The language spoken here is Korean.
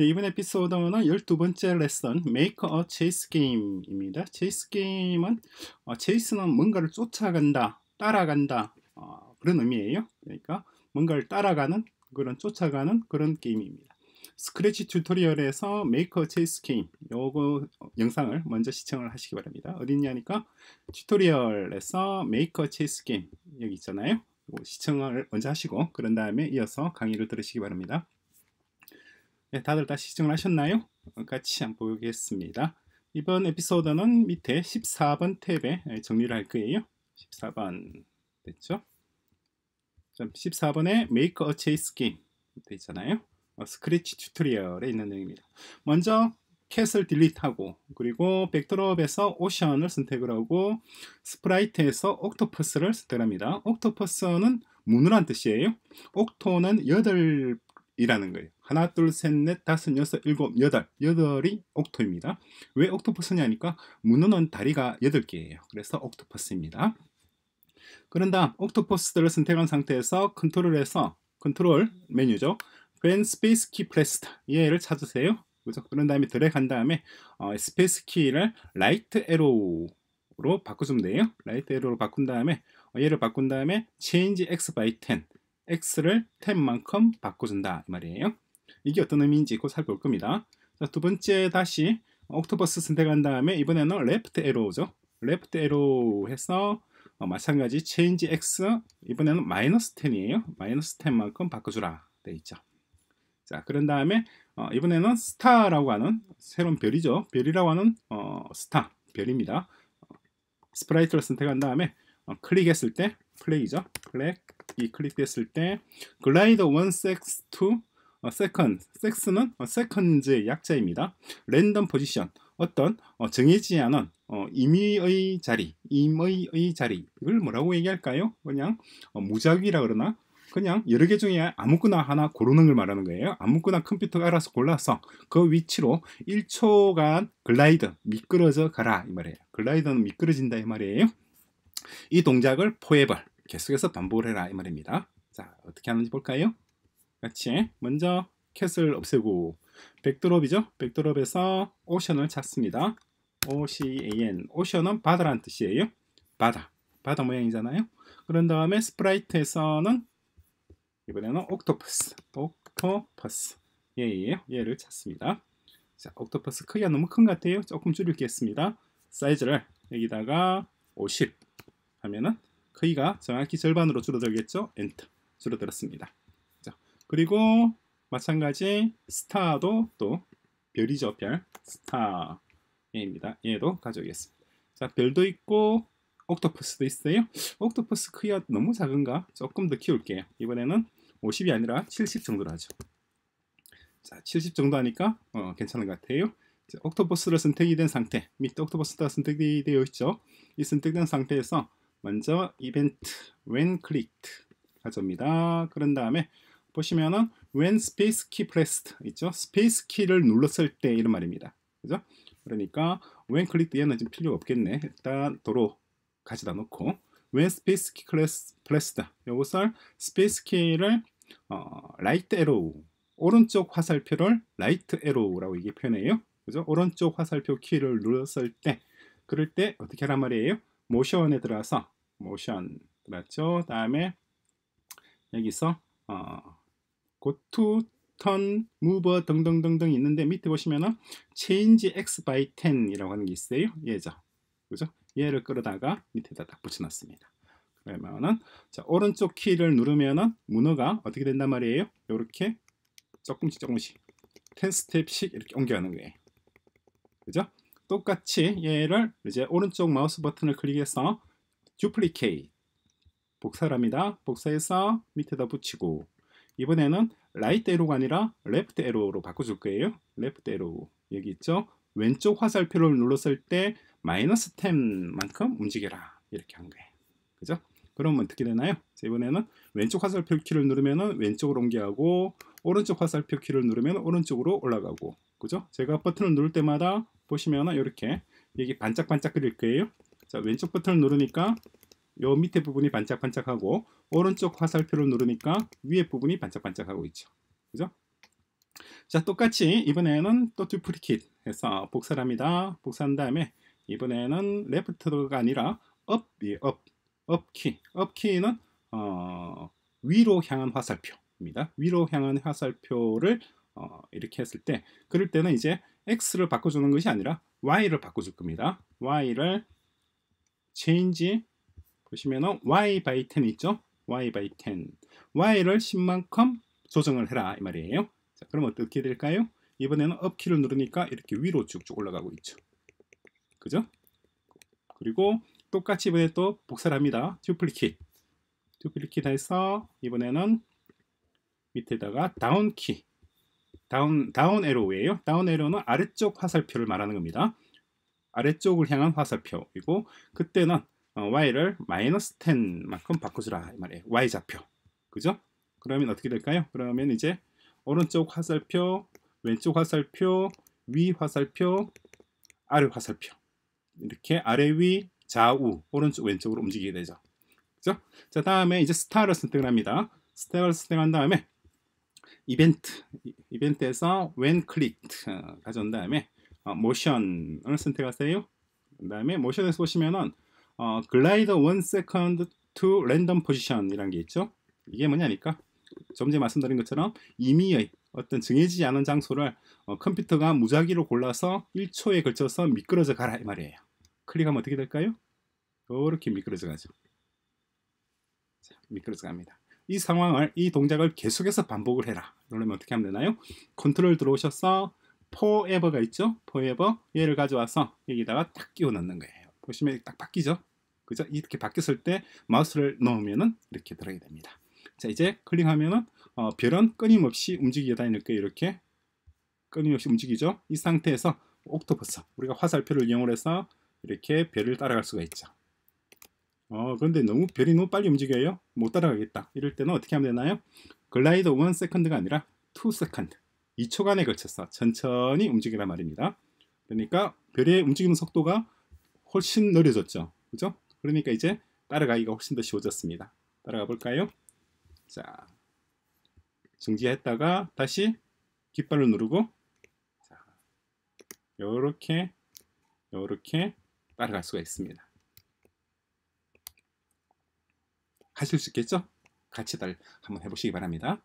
예, 이번 에피소드는 12번째 레슨 메이커 e a c h a s 입니다 체이스 게임은 어, c h a 는 뭔가를 쫓아간다, 따라간다 어, 그런 의미예요. 그러니까 뭔가를 따라가는 그런 쫓아가는 그런 게임입니다. 스크래치 튜토리얼에서 메이커 체이스 게임 s 요거 영상을 먼저 시청을 하시기 바랍니다. 어딨냐니까 튜토리얼에서 메이커 체이스 게임 여기 있잖아요. 시청을 먼저 하시고 그런 다음에 이어서 강의를 들으시기 바랍니다. 예, 다들 다 시청을 하셨나요? 어, 같이 한번 보겠습니다. 이번 에피소드는 밑에 14번 탭에 정리를 할 거예요. 14번 됐죠? 14번에 Make a Chase Game 되어 있잖아요. 어, 스크래치 튜토리얼에 있는 내용입니다. 먼저 캣을 딜리트하고 그리고 백드롭에서 오션을 선택을 하고 스프라이트에서 옥토퍼스를 선택합니다. 옥토퍼스는 문어란 뜻이에요. 옥토는 여덟 이라는 거예요. 하나, 둘, 셋, 넷, 다섯, 여섯, 일곱, 여덟. 여덟이 옥토입니다. 왜 옥토퍼스냐니까 문어는 다리가 여덟 개예요. 그래서 옥토퍼스입니다. 그런 다음 옥토퍼스들을 선택한 상태에서 컨트롤에서 컨트롤 메뉴죠. 펜 스페이스 키 프레스트 얘를 찾으세요. 그죠? 그런 다음에 드래그한 다음에 어, 스페이스 키를 라이트 에로로 바꾸시면 돼요. 라이트 에로로 바꾼 다음에 어, 얘를 바꾼 다음에 change x by 10 x를 10만큼 바꿔준다 이 말이에요. 이게 어떤 의미인지 곧 살펴볼 겁니다. 자, 두 번째 다시 옥토버스 선택한 다음에 이번에는 left a r 죠 left a r 해서 어, 마찬가지 change x 이번에는 마이너스 10이에요. 마이너스 10만큼 바꿔주라 돼 있죠. 자 그런 다음에 어, 이번에는 스타라고 하는 새로운 별이죠. 별이라고 하는 어, 스타 별입니다. 스프라이트를 어, 선택한 다음에 클릭했을 어, 때 플레이죠. 플렉 이 클릭됐을 때 글라이더 원 섹스 투2 어, 섹 e c o 는 어, s e c 의 약자입니다. 랜덤 포지션, 어떤 어, 정해지지 않은 어, 임의의 자리, 임의의 자리 이걸 뭐라고 얘기할까요? 그냥 어, 무작위라 그러나 그냥 여러 개 중에 아무거나 하나 고르는 걸 말하는 거예요. 아무거나 컴퓨터가 알아서 골라서 그 위치로 1초간 글라이드 미끄러져 가라 이 말이에요. 글라이드는 미끄러진다 이 말이에요. 이 동작을 포에벌 계속해서 반복을 해라 이 말입니다. 자 어떻게 하는지 볼까요? 같이 먼저 캣을 없애고 백드롭이죠. 백드롭에서 오션을 찾습니다. OCAN 오션은 바다란 뜻이에요. 바다 바다 모양이잖아요. 그런 다음에 스프라이트에서는 이번에는 옥토퍼스 옥토퍼스 얘예요. 얘를 예, 찾습니다. 자, 옥토퍼스 크기가 너무 큰 것 같아요. 조금 줄이겠습니다. 사이즈를 여기다가 50 하면은 크기가 정확히 절반으로 줄어들겠죠? 엔터 줄어들었습니다. 자, 그리고 마찬가지 스타도 또 별이죠 별 스타입니다. 얘도 가져오겠습니다. 자 별도 있고 옥토퍼스도 있어요. 옥토퍼스 크기가 너무 작은가? 조금 더 키울게요. 이번에는 50이 아니라 70 정도로 하죠. 자, 70 정도 하니까 어, 괜찮은 것 같아요. 옥토퍼스를 선택이 된 상태, 밑에 옥토퍼스가 선택이 되어 있죠. 이 선택된 상태에서 먼저 이벤트 when clicked 가져옵니다. 그런 다음에 보시면은 when space key pressed 있죠? 스페이스 키를 눌렀을 때 이런 말입니다. 그죠? 그러니까 when clicked 얘는 지금 필요가 없겠네. 일단 도로 가져다 놓고 when space key pressed 요것을 스페이스 키를 어, right arrow 오른쪽 화살표를 right arrow라고 이게 표현해요. 그죠? 오른쪽 화살표 키를 눌렀을 때 그럴 때 어떻게 하란 말이에요? 모션에 들어가서 모션 그어죠 다음에 여기서 어, 고투 턴, 무버 등등등등 있는데 밑에 보시면은 change x by 10이라고 하는 게 있어요. 얘죠. 그죠? 얘를 끌어다가 밑에다 딱 붙여놨습니다. 그러면은 자, 오른쪽 키를 누르면은 문어가 어떻게 된단 말이에요? 이렇게 조금씩 조금씩 10스텝씩 이렇게 옮겨가는 거예요. 그죠? 똑같이 얘를 이제 오른쪽 마우스 버튼을 클릭해서 duplicate 복사랍니다. 복사해서 밑에다 붙이고 이번에는 라이트 에로가 아니라 레프트 에로로 바꿔줄 거예요. 레프트 에로 여기 있죠. 왼쪽 화살표를 눌렀을 때 마이너스 10만큼 움직여라 이렇게 한 거예요. 그죠? 그러면 뭐 어떻게 되나요? 이번에는 왼쪽 화살표 키를 누르면 왼쪽으로 옮겨가고 오른쪽 화살표 키를 누르면 오른쪽으로 올라가고 그죠? 제가 버튼을 누를 때마다 보시면은 이렇게 여기 반짝반짝 그릴 거예요. 자 왼쪽 버튼을 누르니까 요 밑에 부분이 반짝반짝하고 오른쪽 화살표를 누르니까 위에 부분이 반짝반짝하고 있죠. 그죠? 자 똑같이 이번에는 또 듀플리킷 해서 복사를 합니다. 복사한 다음에 이번에는 레프트가 아니라 업이 업, 업키, 업키는 어, 위로 향한 화살표입니다. 위로 향한 화살표를 어, 이렇게 했을 때 그럴 때는 이제 x를 바꿔주는 것이 아니라 y를 바꿔줄 겁니다. y를 change 보시면은 y by 10 있죠? y by 10 y를 10만큼 조정을 해라 이 말이에요. 자, 그럼 어떻게 될까요? 이번에는 up 키를 누르니까 이렇게 위로 쭉쭉 올라가고 있죠. 그죠? 그리고 똑같이 이번에 또 복사를 합니다. duplicate 듀플리킷 듀플리킷 해서 이번에는 밑에다가 down 키 다운 다운 에로예요. 다운 에로는 아래쪽 화살표를 말하는 겁니다. 아래쪽을 향한 화살표이고 그때는 어, y를 마이너스 10만큼 바꾸주라이 말이에요. y 좌표 그죠? 그러면 어떻게 될까요? 그러면 이제 오른쪽 화살표, 왼쪽 화살표, 위 화살표, 아래 화살표 이렇게 아래 위 좌우 오른쪽 왼쪽으로 움직이게 되죠. 그죠? 자 다음에 이제 스타를 선택합니다. 을 스타를 선택한 다음에 이벤트 이벤트에서 when clicked 어, 가져온 다음에 모션을 어, 선택하세요. 그 다음에 모션에서 보시면은 어, 글라이더 1 second to random position 이란 게 있죠. 이게 뭐냐니까 좀전 말씀드린 것처럼 임의의 어떤 정해지지 않은 장소를 어, 컴퓨터가 무작위로 골라서 1초에 걸쳐서 미끄러져 가라 이 말이에요. 클릭하면 어떻게 될까요? 이렇게 미끄러져 가죠. 자, 미끄러져 갑니다. 이 상황을 이 동작을 계속해서 반복을 해라 그러면 어떻게 하면 되나요? 컨트롤 들어오셔서 forever가 있죠? forever 얘를 가져와서 여기다가 딱 끼워 넣는 거예요 보시면 딱 바뀌죠? 그죠? 이렇게 바뀌었을 때 마우스를 넣으면은 이렇게 들어가게 됩니다 자 이제 클릭하면은 어, 별은 끊임없이 움직이게 다니니까 는 이렇게 끊임없이 움직이죠 이 상태에서 옥토퍼스 우리가 화살표를 이용해서 이렇게 별을 따라갈 수가 있죠 어, 그런데 너무 별이 너무 빨리 움직여요. 못 따라가겠다. 이럴 때는 어떻게 하면 되나요? 글라이드 원 세컨드가 아니라 투 세컨드. 2초간에 걸쳐서 천천히 움직이란 말입니다. 그러니까 별의 움직이는 속도가 훨씬 느려졌죠. 그죠? 그러니까 이제 따라가기가 훨씬 더 쉬워졌습니다. 따라가 볼까요? 자, 중지했다가 다시 깃발로 누르고 자, 요렇게 요렇게 따라갈 수가 있습니다. 하실 수 있겠죠? 같이 달 한번 해보시기 바랍니다.